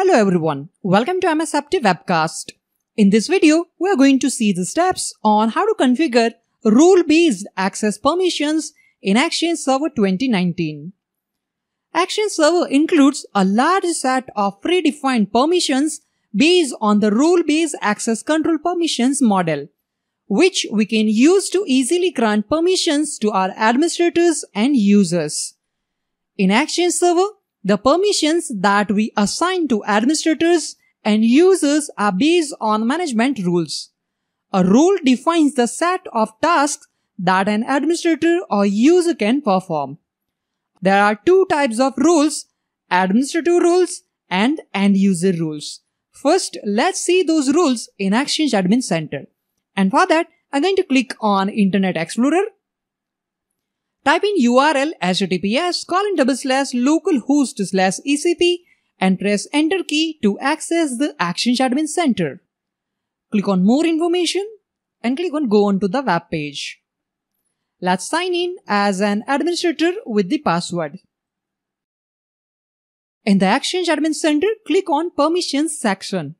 Hello everyone, welcome to MSFT webcast. In this video, we are going to see the steps on how to configure rule-based access permissions in Exchange Server 2019. Exchange Server includes a large set of predefined permissions based on the rule-based access control permissions model, which we can use to easily grant permissions to our administrators and users. In Exchange Server, the permissions that we assign to administrators and users are based on management rules. A rule defines the set of tasks that an administrator or user can perform. There are two types of rules, administrative rules and end user rules. First, let's see those rules in Exchange Admin Center. And for that, I'm going to click on Internet Explorer Type in URL https colon double slash localhost slash ECP and press enter key to access the Actions Admin Center. Click on more information and click on go on to the web page. Let's sign in as an administrator with the password. In the Actions Admin Center, click on Permissions section.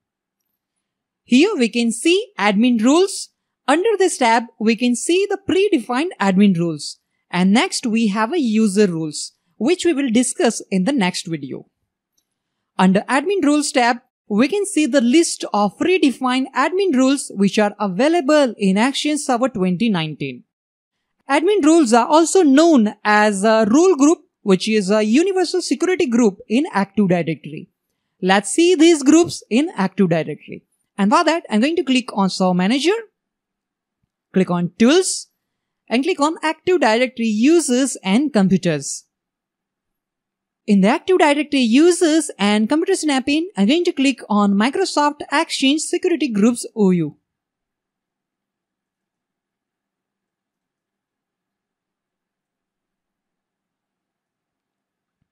Here we can see admin rules. Under this tab, we can see the predefined admin rules. And next we have a user rules, which we will discuss in the next video. Under admin rules tab, we can see the list of predefined admin rules which are available in Action Server 2019. Admin rules are also known as a rule group, which is a universal security group in Active Directory. Let's see these groups in Active Directory. And for that, I'm going to click on Server Manager, click on Tools, and click on Active Directory Users and Computers. In the Active Directory Users and Computers napkin, I'm going to click on Microsoft Exchange Security Groups OU.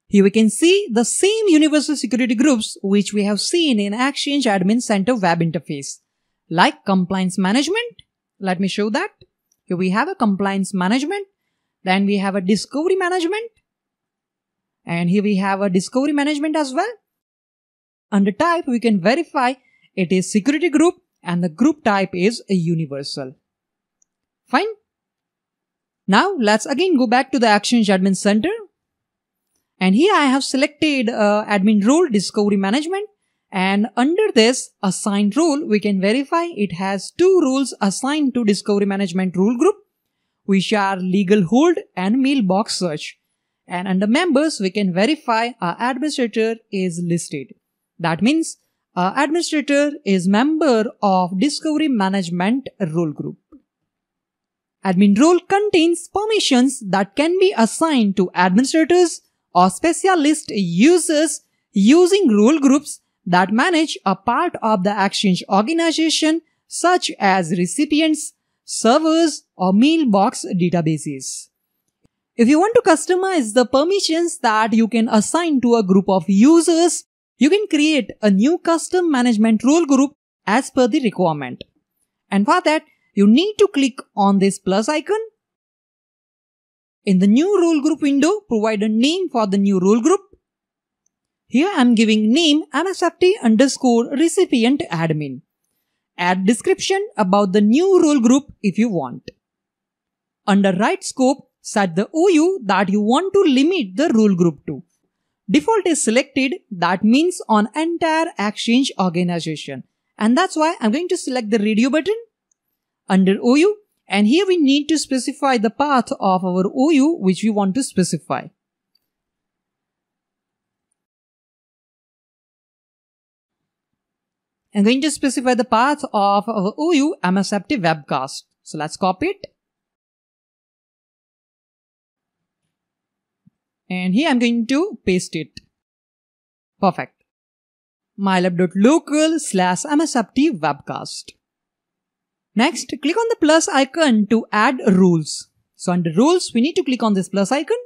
Here we can see the same universal security groups which we have seen in Exchange Admin Center web interface, like compliance management. Let me show that. Here we have a compliance management, then we have a discovery management, and here we have a discovery management as well. Under type, we can verify it is security group and the group type is a universal. Fine. Now let's again go back to the Actions Admin Center. And here I have selected uh, admin role discovery management and under this assigned rule, we can verify it has two rules assigned to discovery management rule group, which are legal hold and mailbox search. And under members, we can verify our administrator is listed. That means our administrator is member of discovery management rule group. Admin role contains permissions that can be assigned to administrators or specialist users using rule groups that manage a part of the exchange organization such as recipients, servers, or mailbox databases. If you want to customize the permissions that you can assign to a group of users, you can create a new custom management role group as per the requirement. And for that, you need to click on this plus icon. In the new role group window, provide a name for the new role group here I am giving name MSFT underscore recipient admin. Add description about the new role group if you want. Under right scope, set the OU that you want to limit the role group to. Default is selected, that means on entire Exchange organization. And that's why I'm going to select the radio button under OU. And here we need to specify the path of our OU which we want to specify. I'm going to specify the path of our OU MSFT webcast. So let's copy it. And here I'm going to paste it. Perfect. mylab.local slash MSFT webcast. Next, click on the plus icon to add rules. So under rules, we need to click on this plus icon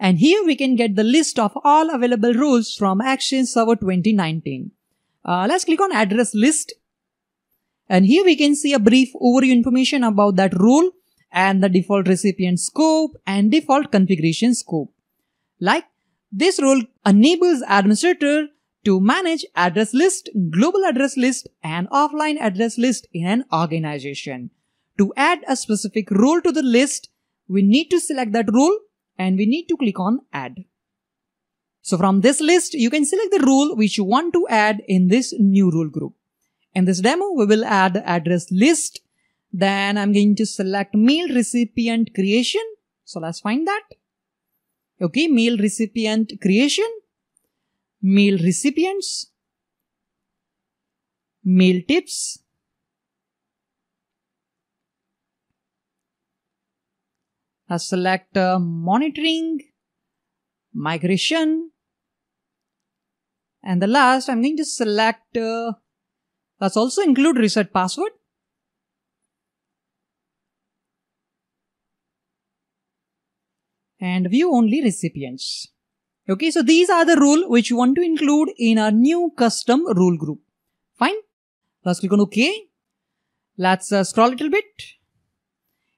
and here we can get the list of all available rules from Action Server 2019. Uh, let's click on address list. And here we can see a brief overview information about that rule and the default recipient scope and default configuration scope. Like this rule enables administrator to manage address list, global address list and offline address list in an organization. To add a specific rule to the list, we need to select that rule and we need to click on add. So from this list, you can select the rule which you want to add in this new rule group. In this demo, we will add the address list. Then I'm going to select mail recipient creation. So let's find that. Okay, mail recipient creation, mail recipients, mail tips, Now uh, select uh, monitoring, migration, and the last I'm going to select uh, us also include reset password. And view only recipients. Okay, so these are the rule which you want to include in our new custom rule group. Fine. Let's click on OK. Let's uh, scroll a little bit.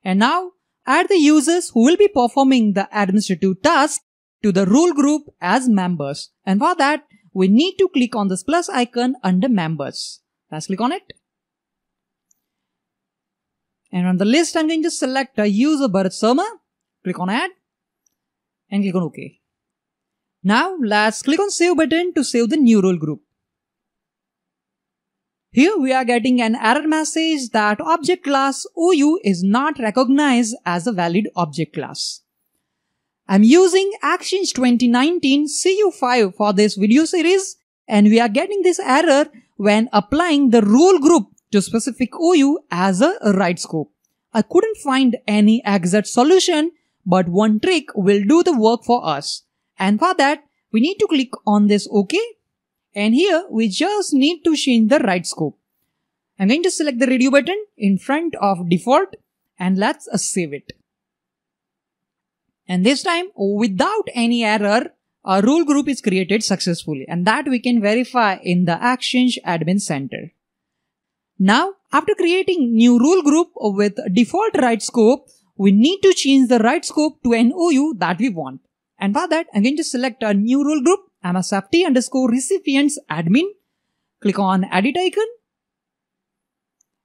And now add the users who will be performing the administrative task to the rule group as members. And for that, we need to click on this plus icon under members. Let's click on it. And on the list, I'm going to select a user Bharat Sharma. Click on add and click on OK. Now let's click on save button to save the new rule group. Here we are getting an error message that object class OU is not recognized as a valid object class. I'm using Actions 2019 CU5 for this video series and we are getting this error when applying the role group to specific OU as a right scope. I couldn't find any exact solution but one trick will do the work for us. And for that, we need to click on this OK and here we just need to change the right scope. I'm going to select the radio button in front of default and let's uh, save it. And this time without any error, a rule group is created successfully and that we can verify in the Exchange Admin Center. Now, after creating new rule group with default write scope, we need to change the write scope to an OU that we want. And for that, I'm going to select a new rule group msft underscore recipients admin. Click on edit icon.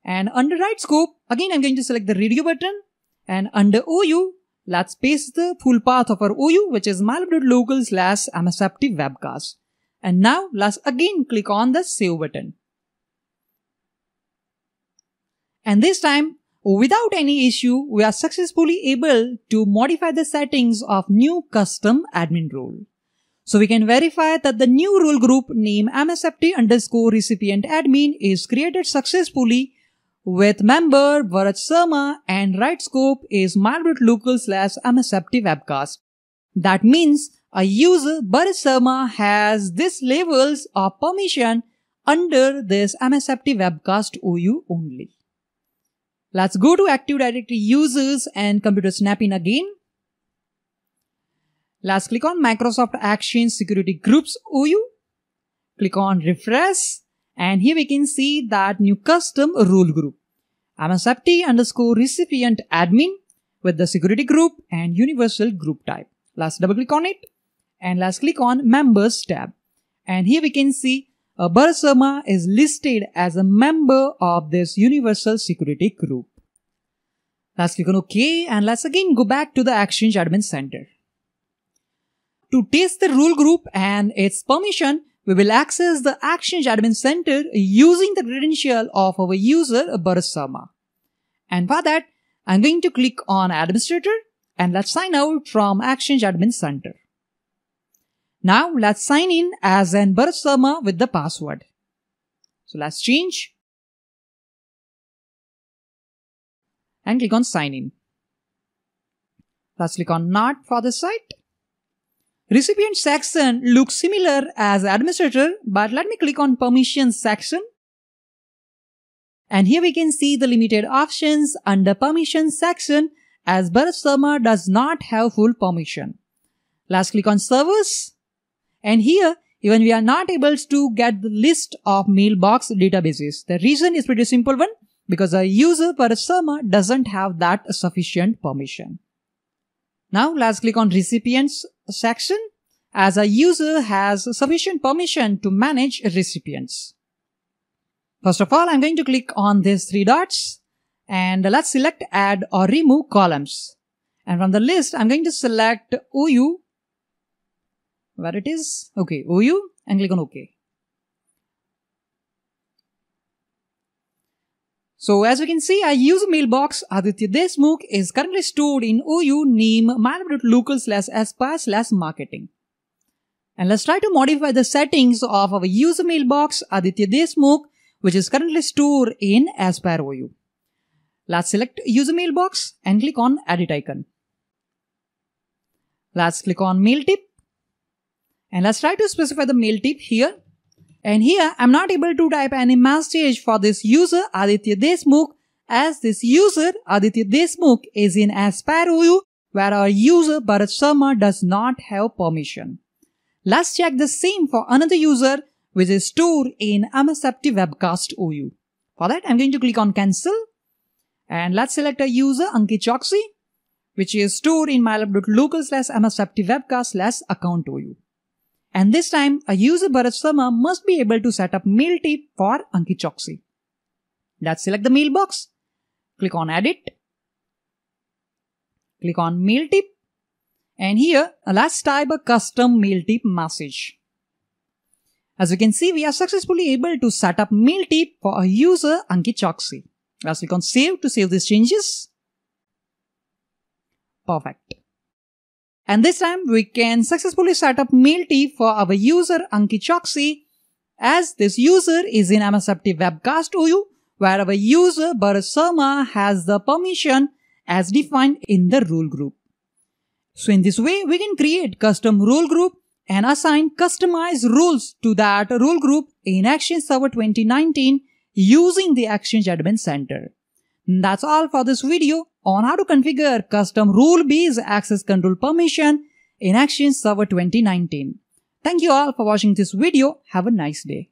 And under right scope, again I'm going to select the radio button. And under OU, let's paste the full path of our OU, which is malib.local slash msft webcast. And now let's again click on the save button. And this time, without any issue, we are successfully able to modify the settings of new custom admin role. So we can verify that the new rule group name msft underscore recipient admin is created successfully with member Varad Sharma and right scope is Margaret Local slash msft webcast. That means a user Varad Sharma has these levels of permission under this msft webcast OU only. Let's go to Active Directory users and computer snapping again. Last, click on Microsoft Exchange Security Groups OU. Click on Refresh. And here we can see that new custom rule group. I'm a underscore recipient admin with the security group and universal group type. Last, double click on it. And last, click on Members tab. And here we can see uh, Barasama is listed as a member of this universal security group. Let's click on OK and let's again go back to the Exchange Admin Center. To test the rule group and its permission, we will access the Actions Admin Center using the credential of our user Barasama. And for that, I'm going to click on Administrator and let's sign out from Actions Admin Center. Now let's sign in as an Bharat with the password. So let's change and click on sign in. Let's click on not for the site Recipient section looks similar as administrator, but let me click on permissions section. And here we can see the limited options under permissions section as Bharat Sharma does not have full permission. Let's click on servers. And here, even we are not able to get the list of mailbox databases. The reason is pretty simple one, because a user Bharat Sharma doesn't have that sufficient permission. Now let's click on recipients section as a user has sufficient permission to manage recipients. First of all, I'm going to click on these three dots and let's select add or remove columns. And from the list, I'm going to select OU, where it is, okay, OU and click on OK. So as we can see, I use a mailbox. Aditya Deshmukh is currently stored in OU name malware.local slash aspire slash marketing. And let's try to modify the settings of our user mailbox Aditya Deshmukh, which is currently stored in Aspire OU. Let's select user mailbox and click on edit icon. Let's click on mail tip and let's try to specify the mail tip here. And here I'm not able to type any message for this user Aditya Deshmukh as this user Aditya Deshmukh is in Asparu where our user Bharat Sharma does not have permission. Let's check the same for another user which is stored in Amasapti webcast OU. For that I'm going to click on cancel and let's select a user Ankit Choksi which is stored in mylab.local slash msft webcast slash account OU. And this time, a user Bharat Sharma must be able to set up meal tip for Anki Choksi. Let's select the meal box. Click on edit. Click on meal tip. And here, let's type a custom meal tip message. As you can see, we are successfully able to set up meal tip for a user Anki Choksi. Let's click on save to save these changes. Perfect. And this time we can successfully set up Mailty for our user Anki Choksi as this user is in MSFT webcast OU where our user Barasama has the permission as defined in the rule group. So in this way, we can create custom rule group and assign customized rules to that rule group in Exchange Server 2019 using the Exchange Admin Center. That's all for this video on how to configure custom rule-based access control permission in Action Server 2019. Thank you all for watching this video. Have a nice day.